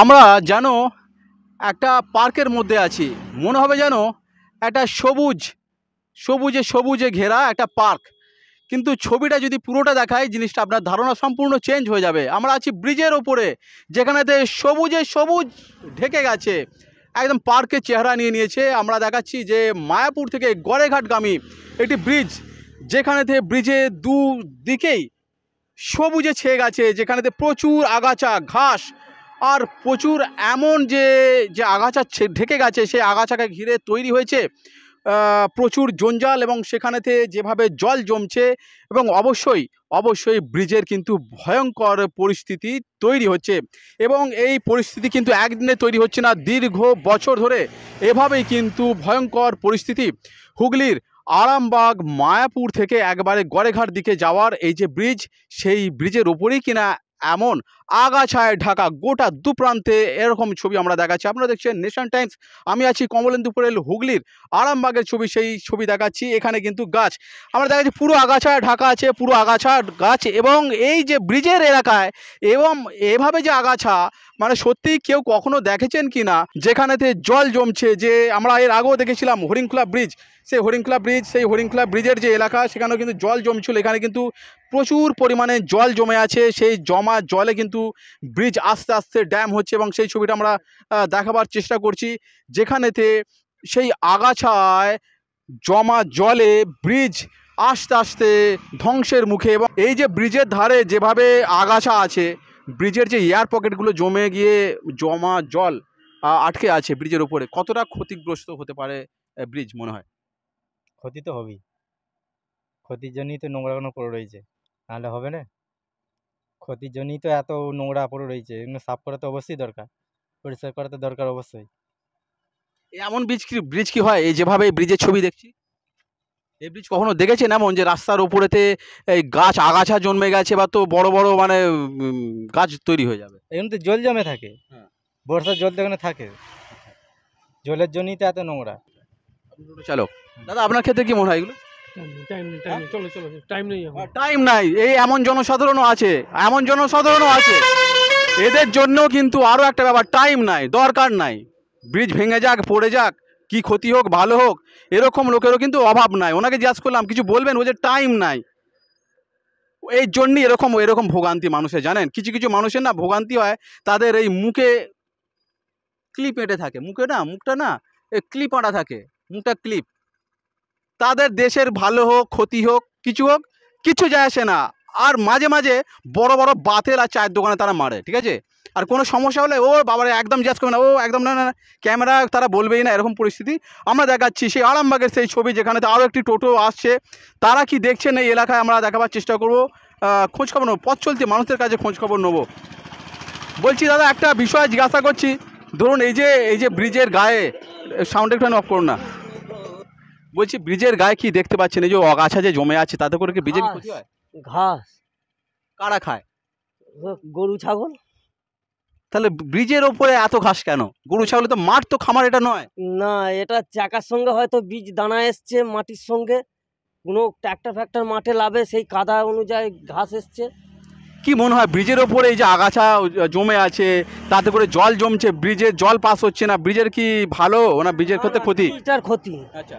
আমরা যেন একটা পার্কের মধ্যে আছি মনে হবে যেন একটা সবুজ সবুজে সবুজে ঘেরা একটা পার্ক কিন্তু ছবিটা যদি পুরোটা দেখায় জিনিসটা আপনার ধারণা সম্পূর্ণ চেঞ্জ হয়ে যাবে আমরা আছি ব্রিজের ওপরে যেখানেতে সবুজে সবুজ ঢেকে গেছে একদম পার্কের চেহারা নিয়ে নিয়েছে আমরা দেখাচ্ছি যে মায়াপুর থেকে গড়েঘাটগামী একটি ব্রিজ যেখানেতে ব্রিজে দুদিকেই সবুজে ছেয়ে গেছে যেখানেতে প্রচুর আগাছা ঘাস আর প্রচুর এমন যে যে আগাছা ঢেকে গেছে সেই আগাছাকে ঘিরে তৈরি হয়েছে প্রচুর জঞ্জাল এবং সেখানেতে যেভাবে জল জমছে এবং অবশ্যই অবশ্যই ব্রিজের কিন্তু ভয়ঙ্কর পরিস্থিতি তৈরি হচ্ছে এবং এই পরিস্থিতি কিন্তু একদিনে তৈরি হচ্ছে না দীর্ঘ বছর ধরে এভাবেই কিন্তু ভয়ঙ্কর পরিস্থিতি হুগলির আরামবাগ মায়াপুর থেকে একবারে গড়েঘাট দিকে যাওয়ার এই যে ব্রিজ সেই ব্রিজের ওপরেই কিনা এমন আগাছায় ঢাকা গোটা দুপ্রান্তে এরকম ছবি আমরা দেখাচ্ছি আপনারা দেখছেন নেশন টাইমস আমি আছি কমলেন্দুপুর এল হুগলির আরামবাগের ছবি সেই ছবি দেখাচ্ছি এখানে কিন্তু গাছ আমরা দেখাচ্ছি পুরো আগাছায় ঢাকা আছে পুরো আগাছা গাছ এবং এই যে ব্রিজের এলাকায় এবং এভাবে যে আগাছা মানে সত্যি কেউ কখনো দেখেছেন কি না যেখানেতে জল জমছে যে আমরা এর আগেও দেখেছিলাম হরিংখোলা ব্রিজ সেই হরিংখোলা ব্রিজ সেই হরিংখোলা ব্রিজের যে এলাকা সেখানেও কিন্তু জল জমছিল এখানে কিন্তু প্রচুর পরিমাণে জল জমে আছে সেই জমা জলে কিন্তু কিন্তু ব্রিজ আস্তে আস্তে ড্যাম হচ্ছে এবং সেই ছবিটা আমরা দেখাবার চেষ্টা করছি যেখানেতে সেই আগাছায় জমা জলে ব্রিজ আস্তে আস্তে ধ্বংসের মুখে এবং এই যে ব্রিজের ধারে যেভাবে আগাছা আছে ব্রিজের যে এয়ার পকেটগুলো জমে গিয়ে জমা জল আটকে আছে ব্রিজের উপরে কতটা ক্ষতিগ্রস্ত হতে পারে ব্রিজ মনে হয় ক্ষতি তো হবেই ক্ষতির জন্যই তো নোংরাগুলো পড়ে রয়েছে নাহলে হবে না ক্ষতির জন্যই তো এত নোংরা পড়ে রয়েছে এগুলো সাফ করা তো অবশ্যই দরকার পরিষ্কার করা তো দরকার অবশ্যই এমন ব্রিজ কি ব্রিজ কি হয় এই যেভাবে ব্রিজের ছবি দেখছি এই ব্রিজ কখনো দেখেছেন এমন যে রাস্তার উপরেতে এই গাছ আগাছা জন্মে গেছে বা তো বড় বড় মানে গাছ তৈরি হয়ে যাবে এখানে তো জল জমে থাকে হ্যাঁ। বর্ষার জল তো এখানে থাকে জলের জন্যই তো এত নোংরা চালক দাদা আপনার ক্ষেত্রে কি মনে হয় এগুলো টাইম হ্যাঁ? হ্যাঁ, নাই এই এমন জনসাধারণও আছে এমন জনসাধারণও আছে এদের জন্য কিন্তু আরও একটা ব্যাপার টাইম নাই দরকার নাই ব্রিজ ভেঙে যাক পড়ে যাক কি ক্ষতি হোক ভালো হোক এরকম লোকেরও কিন্তু অভাব নাই ওনাকে জিজ্ঞাসা করলাম কিছু বলবেন ও যে টাইম নাই এই জন্যই এরকম এরকম ভোগান্তি মানুষের জানেন কিছু কিছু মানুষের না ভোগান্তি হয় তাদের এই মুখে ক্লিপ এঁটে থাকে মুখে না মুখটা না ক্লিপ আঁটা থাকে মুখটা ক্লিপ তাদের দেশের ভালো হোক ক্ষতি হোক কিছু হোক কিছু যায় আসে না আর মাঝে মাঝে বড় বড় বাতের আর চায়ের দোকানে তারা মারে ঠিক আছে আর কোনো সমস্যা হলে ও বাবার একদম জাজ করবে না ও একদম না না ক্যামেরা তারা বলবেই না এরকম পরিস্থিতি আমরা দেখাচ্ছি সেই আরামবাগের সেই ছবি যেখানে আরও একটি টোটো আসছে তারা কি দেখছেন এই এলাকায় আমরা দেখাবার চেষ্টা করবো খোঁজখবর নেবো পথ চলতে মানুষের কাছে খোঁজখবর নেবো বলছি দাদা একটা বিষয় জিজ্ঞাসা করছি ধরুন এই যে এই যে ব্রিজের গায়ে সাউন্ড একটু অফ করুন না বলছি ব্রিজের গায়ে কি দেখতে পাচ্ছেন এই যে আগাছা যে জমে আছে তাতে করে কি ব্রিজের ক্ষতি হয় ঘাস কারা খায় গরু ছাগল তাহলে ব্রিজের ওপরে এত ঘাস কেন গরু ছাগল তো মাঠ তো খামার এটা নয় না এটা চাকার সঙ্গে হয়তো বীজ দানা এসছে মাটির সঙ্গে কোনো ট্র্যাক্টর ফ্যাক্টর মাঠে লাভে সেই কাদা অনুযায়ী ঘাস এসছে কি মনে হয় ব্রিজের ওপরে এই যে আগাছা জমে আছে তাতে করে জল জমছে ব্রিজের জল পাস হচ্ছে না ব্রিজের কি ভালো না ব্রিজের ক্ষেত্রে ক্ষতি ক্ষতি আচ্ছা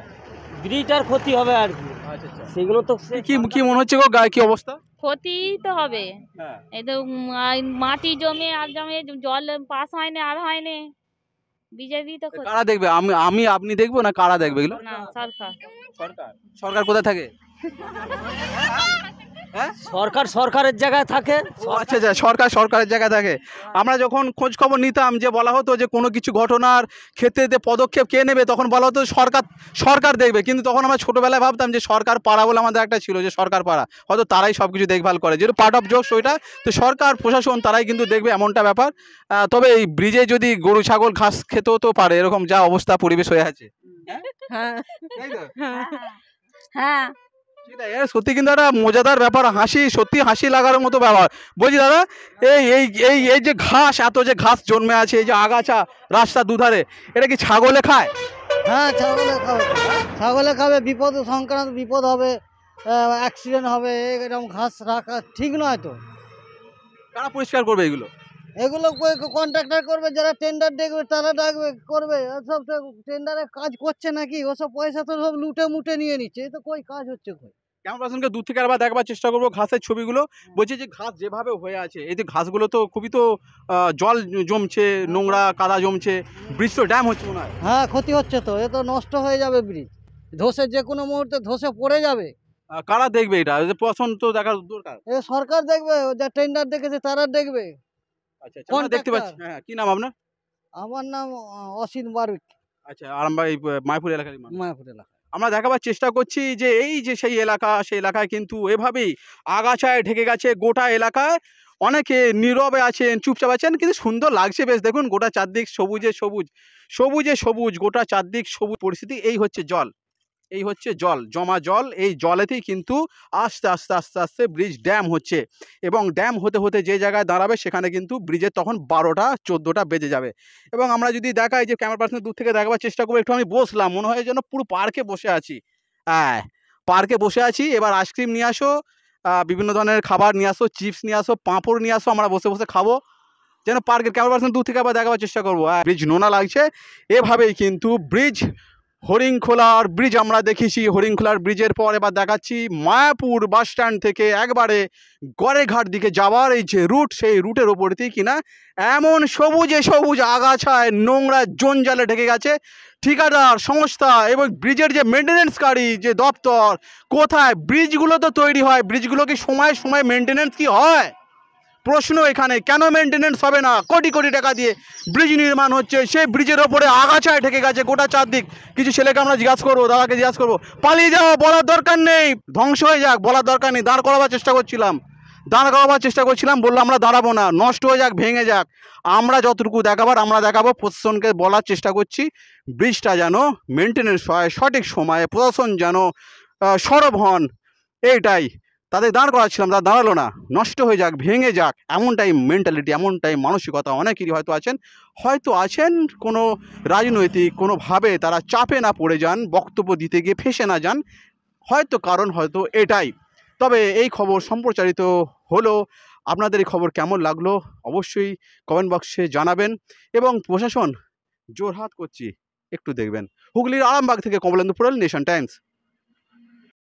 ব্রিটার ক্ষতি হবে আর কি আচ্ছা, আচ্ছা। সেগুলো তো কি কি মনে হচ্ছে গো গায়ে কি অবস্থা ক্ষতি তো হবে হ্যাঁ। এই তো মাটি জমে আর জমে জল পাস হয়নি আর হয়নি বিজেপি তো কারা দেখবে আমি আমি আপনি দেখবো না কারা দেখবে এগুলো সরকার সরকার সরকার কোথায় থাকে হ্যাঁ? সরকার সরকারের জায়গায় থাকে আচ্ছা আচ্ছা সরকার সরকারের জায়গায় থাকে আমরা যখন খোঁজ খবর নিতাম যে বলা হতো যে কোনো কিছু ঘটনার ক্ষেত্রে যে পদক্ষেপ কে নেবে তখন বলা হতো সরকার সরকার দেখবে কিন্তু তখন আমরা ছোটোবেলায় ভাবতাম যে সরকার পাড়া বলে আমাদের একটা ছিল যে সরকার পাড়া হয়তো তারাই সব কিছু দেখভাল করে যেহেতু পার্ট অফ জোকস ওইটা তো সরকার প্রশাসন তারাই কিন্তু দেখবে এমনটা ব্যাপার তবে এই ব্রিজে যদি গরু ছাগল ঘাস খেতেও তো পারে এরকম যা অবস্থা পরিবেশ হয়ে আছে হ্যাঁ হ্যাঁ সত্যি কিন্তু একটা মজাদার ব্যাপার হাসি সত্যি হাসি লাগার মতো ব্যাপার বলছি দাদা এই এই এই এই যে ঘাস এত যে ঘাস জন্মে আছে এই যে আগাছা রাস্তা দুধারে এটা কি ছাগলে খায় হ্যাঁ ছাগলে খাবে ছাগলে খাবে বিপদ সংক্রান্ত বিপদ হবে অ্যাক্সিডেন্ট হবে এরকম ঘাস রাখা ঠিক নয় তো কারা পরিষ্কার করবে এগুলো এগুলো কন্ট্রাক্টার করবে যারা টেন্ডার দেখবে তারা ডাকবে করবে সব টেন্ডারে কাজ করছে নাকি ওসব পয়সা তো সব লুটে মুটে নিয়ে নিচ্ছে এ তো কই কাজ হচ্ছে কই ক্যামেরা পার্সনকে দূর থেকে আবার দেখবার চেষ্টা করবো ঘাসের ছবিগুলো বলছি যে ঘাস যেভাবে হয়ে আছে এই যে ঘাসগুলো তো খুবই তো জল জমছে নোংরা কাদা জমছে ব্রিজ তো ড্যাম হচ্ছে মনে হয় হ্যাঁ ক্ষতি হচ্ছে তো এ তো নষ্ট হয়ে যাবে ব্রিজ ধসে যে কোনো মুহূর্তে ধসে পড়ে যাবে কারা দেখবে এটা প্রশাসন তো দেখার দরকার এ সরকার দেখবে যা টেন্ডার দেখেছে তারা দেখবে আচ্ছা, আচ্ছা দেখতে পাচ্ছি হ্যাঁ, হ্যাঁ কি নাম আপনার আমার নাম অসিত বারুক আচ্ছা এই মায়াপুর এলাকার মায়াপুর এলাকা আমরা দেখাবার চেষ্টা করছি যে এই যে সেই এলাকা সেই এলাকায় কিন্তু এভাবেই আগাছায় ঢেকে গেছে গোটা এলাকায় অনেকে নীরবে আছেন চুপচাপ আছেন কিন্তু সুন্দর লাগছে বেশ দেখুন গোটা চারদিক সবুজে সবুজ সবুজে সবুজ গোটা চারদিক সবুজ পরিস্থিতি এই হচ্ছে জল এই হচ্ছে জল জমা জল এই জলেতেই কিন্তু আস্তে আস্তে আস্তে আস্তে ব্রিজ ড্যাম হচ্ছে এবং ড্যাম হতে হতে যে জায়গায় দাঁড়াবে সেখানে কিন্তু ব্রিজের তখন বারোটা চোদ্দোটা বেজে যাবে এবং আমরা যদি দেখাই যে ক্যামেরা পার্সন দূর থেকে দেখাবার চেষ্টা করবো একটু আমি বসলাম মনে হয় যেন পুরো পার্কে বসে আছি হ্যাঁ পার্কে বসে আছি এবার আইসক্রিম নিয়ে আসো বিভিন্ন ধরনের খাবার নিয়ে আসো চিপস নিয়ে আসো পাঁপড় নিয়ে আসো আমরা বসে বসে খাবো যেন পার্কের ক্যামেরা পার্সন দূর থেকে আবার দেখাবার চেষ্টা করবো ব্রিজ হ্যাঁ, নোনা লাগছে এভাবেই কিন্তু ব্রিজ হরিংখোলার ব্রিজ আমরা দেখেছি হরিংখোলার ব্রিজের পর এবার দেখাচ্ছি মায়াপুর বাস স্ট্যান্ড থেকে একবারে গড়েঘাট দিকে যাওয়ার এই যে রুট সেই রুটের ওপর দিয়ে কিনা এমন সবুজে সবুজ আগাছায় নোংরা জঞ্জালে ঢেকে গেছে ঠিকাদার সংস্থা এবং ব্রিজের যে মেনটেনেন্সকারী যে দপ্তর কোথায় ব্রিজগুলো তো তৈরি হয় ব্রিজগুলো কি সময় সময় মেনটেনেন্স কি হয় প্রশ্ন এখানে কেন মেনটেনেন্স হবে না কোটি কোটি টাকা দিয়ে ব্রিজ নির্মাণ হচ্ছে সেই ব্রিজের ওপরে আগাছায় ঠেকে গেছে গোটা চারদিক কিছু ছেলেকে আমরা জিজ্ঞাসা করবো দাদাকে জিজ্ঞাসা করবো পালিয়ে যাও বলার দরকার নেই ধ্বংস হয়ে যাক বলার দরকার নেই দাঁড় করাবার চেষ্টা করছিলাম দাঁড় করাবার চেষ্টা করছিলাম বললো আমরা দাঁড়াবো না নষ্ট হয়ে যাক ভেঙে যাক আমরা যতটুকু দেখাবার আমরা দেখাবো প্রশাসনকে বলার চেষ্টা করছি ব্রিজটা যেন মেনটেনেন্স হয় সঠিক সময়ে প্রশাসন যেন সরব হন এইটাই তাদের দাঁড় করাচ্ছিলাম তারা দাঁড়ালো না নষ্ট হয়ে যাক ভেঙে যাক এমনটাই মেন্টালিটি এমনটাই মানসিকতা অনেকেরই হয়তো আছেন হয়তো আছেন কোনো রাজনৈতিক কোনোভাবে তারা চাপে না পড়ে যান বক্তব্য দিতে গিয়ে ফেসে না যান হয়তো কারণ হয়তো এটাই তবে এই খবর সম্প্রচারিত হলো আপনাদের এই খবর কেমন লাগলো অবশ্যই কমেন্ট বক্সে জানাবেন এবং প্রশাসন জোরহাত করছি একটু দেখবেন হুগলির আরামবাগ থেকে কমলেন্দুপুরাল নেশন টাইমস